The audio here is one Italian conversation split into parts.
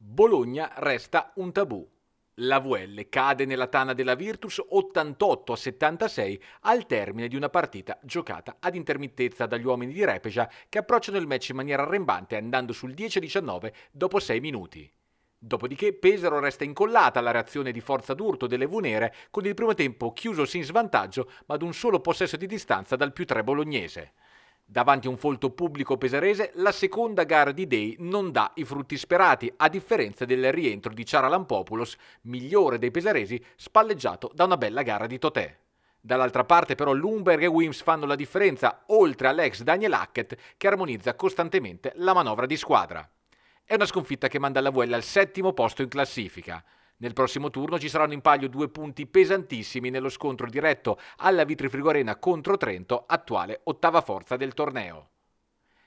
Bologna resta un tabù. La VL cade nella tana della Virtus 88 a 76 al termine di una partita giocata ad intermittenza dagli uomini di Repeja che approcciano il match in maniera arrembante andando sul 10-19 dopo 6 minuti. Dopodiché Pesaro resta incollata alla reazione di forza d'urto delle Vunere con il primo tempo chiuso sin svantaggio ma ad un solo possesso di distanza dal più 3 bolognese. Davanti a un folto pubblico pesarese, la seconda gara di Day non dà i frutti sperati, a differenza del rientro di Ciaralampopoulos, migliore dei pesaresi, spalleggiato da una bella gara di Totè. Dall'altra parte però Lumberg e Wims fanno la differenza, oltre all'ex Daniel Hackett che armonizza costantemente la manovra di squadra. È una sconfitta che manda la Vuella al settimo posto in classifica, nel prossimo turno ci saranno in palio due punti pesantissimi nello scontro diretto alla Vitrifrigorena contro Trento, attuale ottava forza del torneo.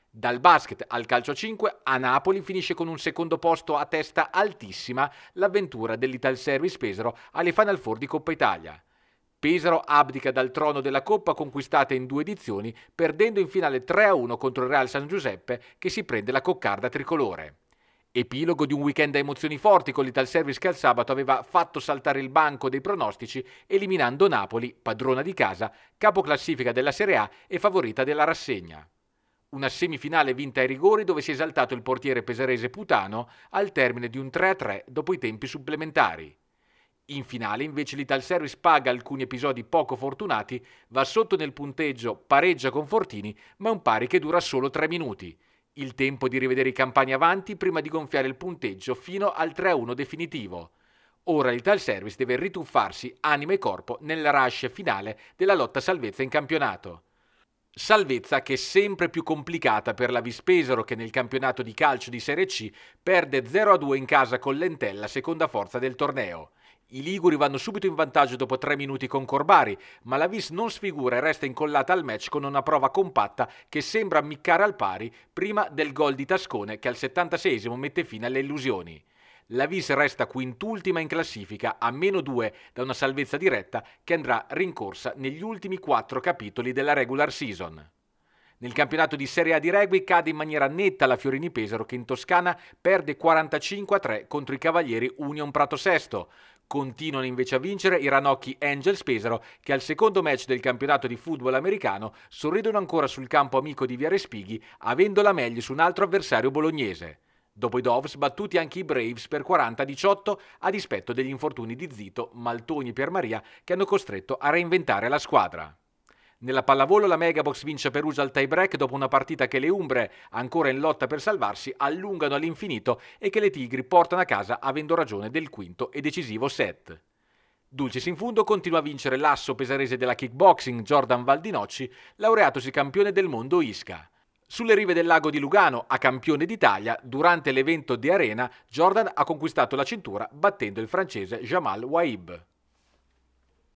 Dal basket al calcio 5 a Napoli finisce con un secondo posto a testa altissima l'avventura dell'Ital Service Pesaro alle Final Four di Coppa Italia. Pesaro abdica dal trono della Coppa conquistata in due edizioni, perdendo in finale 3-1 contro il Real San Giuseppe che si prende la coccarda tricolore. Epilogo di un weekend a emozioni forti con l'Ital Service che al sabato aveva fatto saltare il banco dei pronostici eliminando Napoli, padrona di casa, capoclassifica della Serie A e favorita della rassegna. Una semifinale vinta ai rigori dove si è esaltato il portiere pesarese Putano al termine di un 3-3 dopo i tempi supplementari. In finale invece l'Ital Service paga alcuni episodi poco fortunati, va sotto nel punteggio, pareggia con Fortini, ma è un pari che dura solo 3 minuti. Il tempo di rivedere i campani avanti prima di gonfiare il punteggio fino al 3-1 definitivo. Ora il Tal Service deve rituffarsi anima e corpo nella rush finale della lotta salvezza in campionato. Salvezza che è sempre più complicata per la Vispesaro che nel campionato di calcio di Serie C perde 0-2 in casa con l'Entella, seconda forza del torneo. I Liguri vanno subito in vantaggio dopo tre minuti con Corbari, ma la Vis non sfigura e resta incollata al match con una prova compatta che sembra ammiccare al pari prima del gol di Tascone che al 76 mette fine alle illusioni. La Vis resta quintultima in classifica a meno 2 da una salvezza diretta che andrà rincorsa negli ultimi quattro capitoli della regular season. Nel campionato di Serie A di rugby cade in maniera netta la Fiorini Pesaro che in Toscana perde 45-3 contro i Cavalieri Union Prato Sesto continuano invece a vincere i Ranocchi Angels Pesaro che al secondo match del campionato di football americano sorridono ancora sul campo amico di Viare Spighi avendola meglio su un altro avversario bolognese. Dopo i Doves battuti anche i Braves per 40-18 a dispetto degli infortuni di Zito, Maltoni e Piermaria che hanno costretto a reinventare la squadra. Nella pallavolo la Megabox vince Perugia al tie-break dopo una partita che le Umbre, ancora in lotta per salvarsi, allungano all'infinito e che le Tigri portano a casa avendo ragione del quinto e decisivo set. Dulcis in fundo continua a vincere l'asso pesarese della kickboxing Jordan Valdinocci, laureatosi campione del mondo Isca. Sulle rive del lago di Lugano, a campione d'Italia, durante l'evento di Arena, Jordan ha conquistato la cintura battendo il francese Jamal Waib.